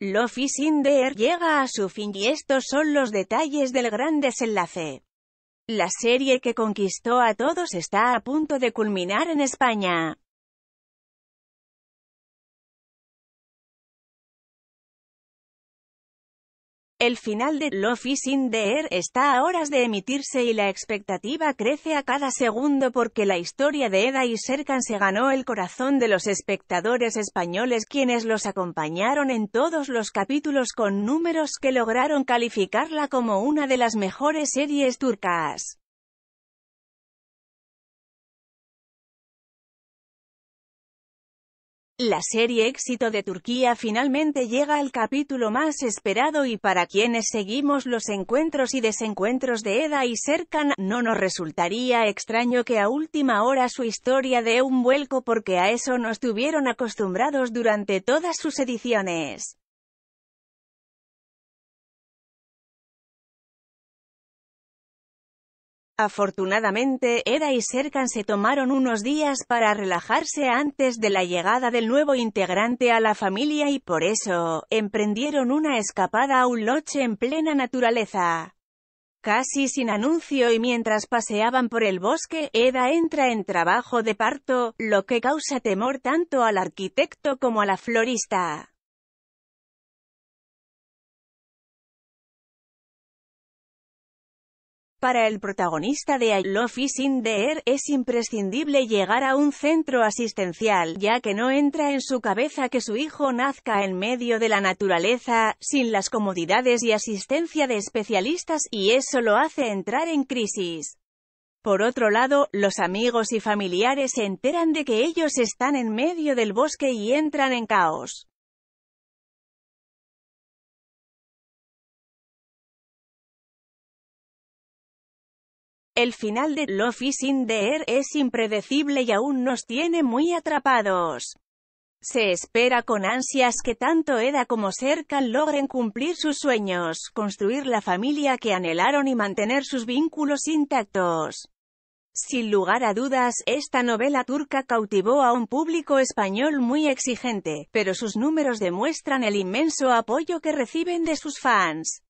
lo is llega a su fin y estos son los detalles del gran desenlace. La serie que conquistó a todos está a punto de culminar en España. El final de Love is in the Air está a horas de emitirse y la expectativa crece a cada segundo porque la historia de Eda y Serkan se ganó el corazón de los espectadores españoles quienes los acompañaron en todos los capítulos con números que lograron calificarla como una de las mejores series turcas. La serie éxito de Turquía finalmente llega al capítulo más esperado y para quienes seguimos los encuentros y desencuentros de Eda y Serkan, no nos resultaría extraño que a última hora su historia dé un vuelco porque a eso nos tuvieron acostumbrados durante todas sus ediciones. Afortunadamente, Eda y Serkan se tomaron unos días para relajarse antes de la llegada del nuevo integrante a la familia y por eso, emprendieron una escapada a un noche en plena naturaleza. Casi sin anuncio y mientras paseaban por el bosque, Eda entra en trabajo de parto, lo que causa temor tanto al arquitecto como a la florista. Para el protagonista de I Love Is In The es imprescindible llegar a un centro asistencial, ya que no entra en su cabeza que su hijo nazca en medio de la naturaleza, sin las comodidades y asistencia de especialistas, y eso lo hace entrar en crisis. Por otro lado, los amigos y familiares se enteran de que ellos están en medio del bosque y entran en caos. El final de Love is in the Air es impredecible y aún nos tiene muy atrapados. Se espera con ansias que tanto Eda como Serkan logren cumplir sus sueños, construir la familia que anhelaron y mantener sus vínculos intactos. Sin lugar a dudas, esta novela turca cautivó a un público español muy exigente, pero sus números demuestran el inmenso apoyo que reciben de sus fans.